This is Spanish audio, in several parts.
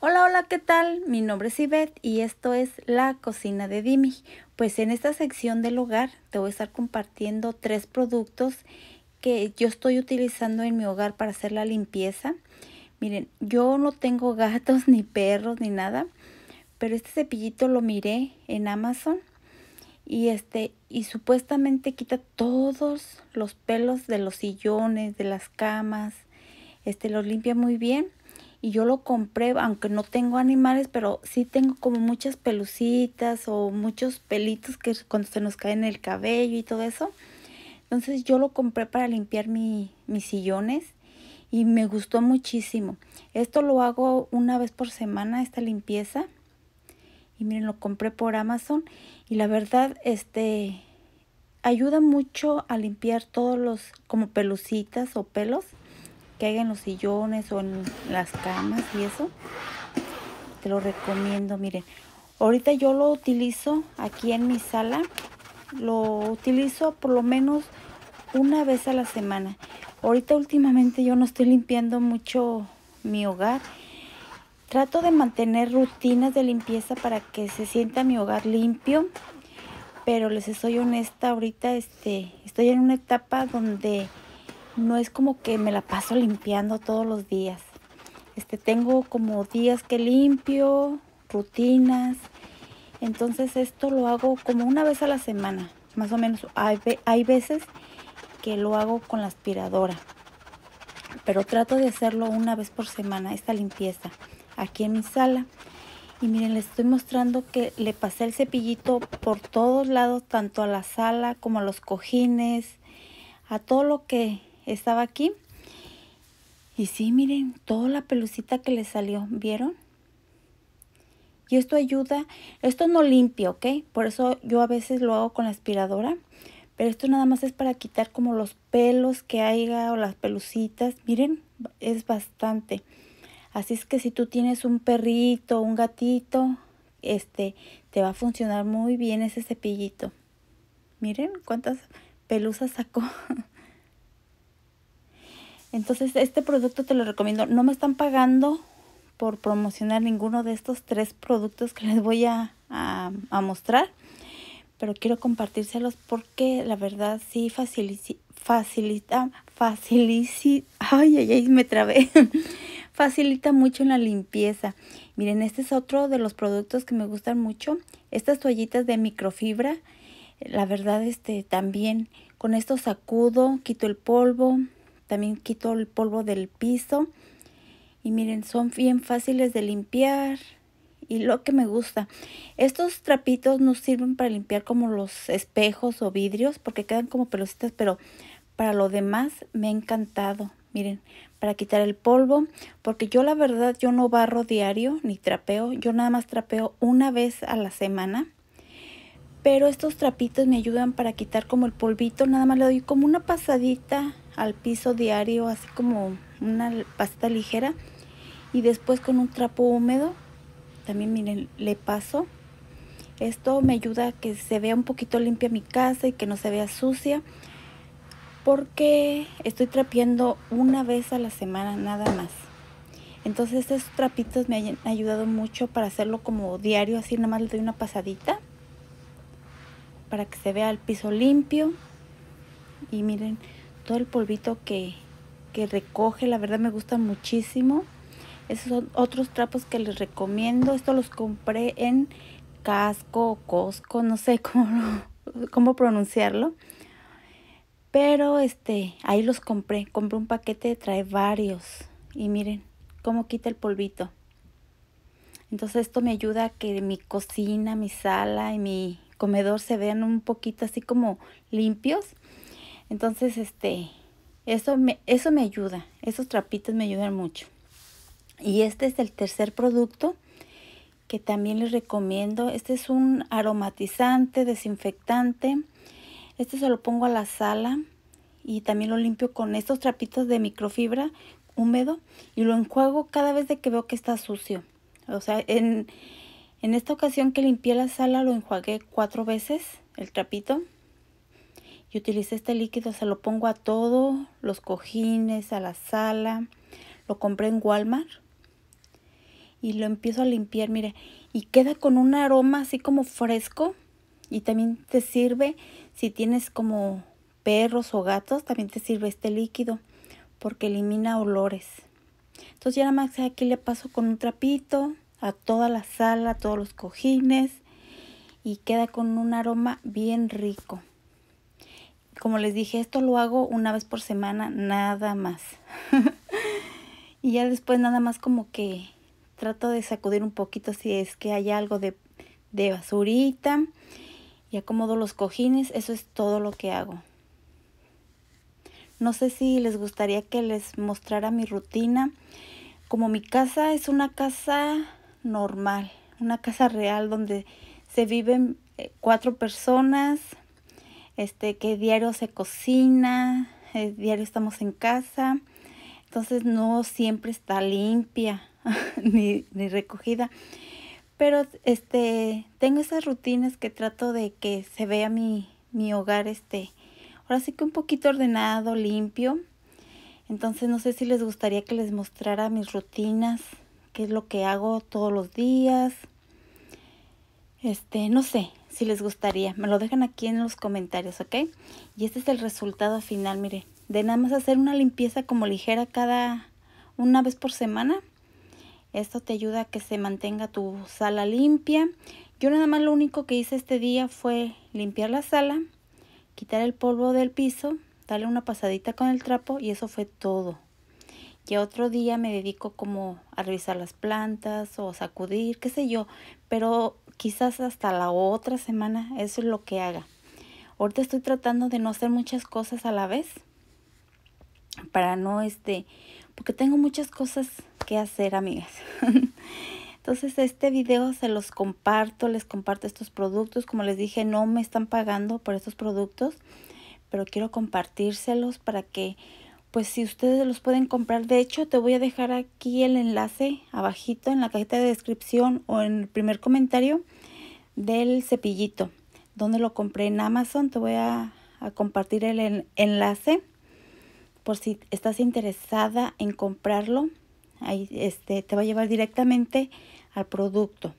Hola, hola, ¿qué tal? Mi nombre es Ivette y esto es La Cocina de Dimi. Pues en esta sección del hogar te voy a estar compartiendo tres productos que yo estoy utilizando en mi hogar para hacer la limpieza. Miren, yo no tengo gatos ni perros ni nada, pero este cepillito lo miré en Amazon y este y supuestamente quita todos los pelos de los sillones, de las camas. Este lo limpia muy bien y yo lo compré, aunque no tengo animales, pero sí tengo como muchas pelucitas o muchos pelitos que cuando se nos caen en el cabello y todo eso. Entonces yo lo compré para limpiar mi, mis sillones y me gustó muchísimo. Esto lo hago una vez por semana, esta limpieza. Y miren, lo compré por Amazon y la verdad, este, ayuda mucho a limpiar todos los como pelucitas o pelos que hay en los sillones o en las camas y eso. Te lo recomiendo, miren. Ahorita yo lo utilizo aquí en mi sala. Lo utilizo por lo menos una vez a la semana. Ahorita últimamente yo no estoy limpiando mucho mi hogar. Trato de mantener rutinas de limpieza para que se sienta mi hogar limpio. Pero les soy honesta, ahorita este, estoy en una etapa donde no es como que me la paso limpiando todos los días. Este, tengo como días que limpio, rutinas. Entonces esto lo hago como una vez a la semana, más o menos. Hay, hay veces que lo hago con la aspiradora, pero trato de hacerlo una vez por semana, esta limpieza, aquí en mi sala. Y miren, les estoy mostrando que le pasé el cepillito por todos lados, tanto a la sala como a los cojines, a todo lo que estaba aquí. Y sí, miren, toda la pelucita que le salió, ¿vieron? Y esto ayuda, esto no limpia, ¿ok? Por eso yo a veces lo hago con la aspiradora. Pero esto nada más es para quitar como los pelos que haya o las pelucitas. Miren, es bastante. Así es que si tú tienes un perrito, un gatito, este, te va a funcionar muy bien ese cepillito. Miren cuántas pelusas sacó. Entonces este producto te lo recomiendo. No me están pagando por promocionar ninguno de estos tres productos que les voy a, mostrar. Pero quiero compartírselos porque la verdad sí facilita, facilita, ay, ay, ay, me trabé. facilita mucho en la limpieza. Miren, este es otro de los productos que me gustan mucho. Estas toallitas de microfibra, la verdad, este también con esto sacudo, quito el polvo, también quito el polvo del piso. Y miren, son bien fáciles de limpiar. Y lo que me gusta, estos trapitos nos sirven para limpiar como los espejos o vidrios porque quedan como pelositas pero para lo demás me ha encantado. Miren, para quitar el polvo, porque yo la verdad yo no barro diario ni trapeo, yo nada más trapeo una vez a la semana. Pero estos trapitos me ayudan para quitar como el polvito, nada más le doy como una pasadita al piso diario, así como una pasta ligera. Y después con un trapo húmedo, también miren, le paso. Esto me ayuda a que se vea un poquito limpia mi casa y que no se vea sucia. Porque estoy trapeando una vez a la semana nada más. Entonces estos trapitos me han ayudado mucho para hacerlo como diario, así nada más le doy una pasadita para que se vea el piso limpio. Y miren, todo el polvito que, recoge, la verdad me gusta muchísimo. Esos son otros trapos que les recomiendo. esto los compré en Casco o Cosco, no sé cómo, cómo pronunciarlo. Pero este, ahí los compré. Compré un paquete, trae varios. Y miren cómo quita el polvito. Entonces esto me ayuda a que mi cocina, mi sala y mi comedor se vean un poquito así como limpios entonces, este, eso me, eso me ayuda, esos trapitos me ayudan mucho. Y este es el tercer producto que también les recomiendo. Este es un aromatizante, desinfectante. Este se lo pongo a la sala y también lo limpio con estos trapitos de microfibra húmedo y lo enjuago cada vez que veo que está sucio. O sea, en, en esta ocasión que limpié la sala lo enjuagué cuatro veces el trapito y utilicé este líquido, se lo pongo a todo, los cojines, a la sala, lo compré en Walmart y lo empiezo a limpiar, mire, y queda con un aroma así como fresco y también te sirve si tienes como perros o gatos, también te sirve este líquido porque elimina olores. Entonces ya nada más aquí le paso con un trapito a toda la sala, a todos los cojines y queda con un aroma bien rico. Como les dije, esto lo hago una vez por semana, nada más. y ya después nada más como que trato de sacudir un poquito si es que hay algo de, basurita. Y acomodo los cojines, eso es todo lo que hago. No sé si les gustaría que les mostrara mi rutina. Como mi casa es una casa normal, una casa real donde se viven eh, cuatro personas, este, que diario se cocina, eh, diario estamos en casa, entonces no siempre está limpia ni, recogida. Pero este, tengo esas rutinas que trato de que se vea mi, mi hogar, este, ahora sí que un poquito ordenado, limpio. Entonces no sé si les gustaría que les mostrara mis rutinas, qué es lo que hago todos los días. Este, no sé, si les gustaría. Me lo dejan aquí en los comentarios, ¿ok? Y este es el resultado final, mire De nada más hacer una limpieza como ligera cada una vez por semana. Esto te ayuda a que se mantenga tu sala limpia. Yo nada más lo único que hice este día fue limpiar la sala, quitar el polvo del piso, darle una pasadita con el trapo y eso fue todo. Y otro día me dedico como a revisar las plantas o sacudir, qué sé yo. Pero quizás hasta la otra semana, eso es lo que haga. Ahorita estoy tratando de no hacer muchas cosas a la vez, para no este, porque tengo muchas cosas que hacer, amigas. Entonces este video se los comparto, les comparto estos productos. Como les dije, no me están pagando por estos productos, pero quiero compartírselos para que pues si ustedes los pueden comprar, de hecho te voy a dejar aquí el enlace abajito en la cajita de descripción o en el primer comentario del cepillito, donde lo compré en Amazon, te voy a, compartir el enlace por si estás interesada en comprarlo, ahí este, te va a llevar directamente al producto.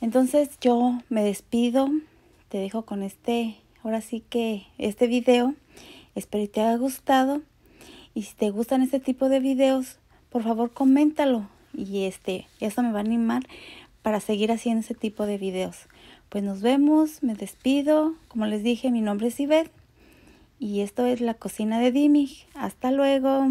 Entonces yo me despido, te dejo con este, ahora sí que este video Espero que te haya gustado. Y si te gustan este tipo de videos, por favor coméntalo. Y este, eso me va a animar para seguir haciendo ese tipo de videos. Pues nos vemos, me despido. Como les dije, mi nombre es Ivette. Y esto es la cocina de Dimig. Hasta luego.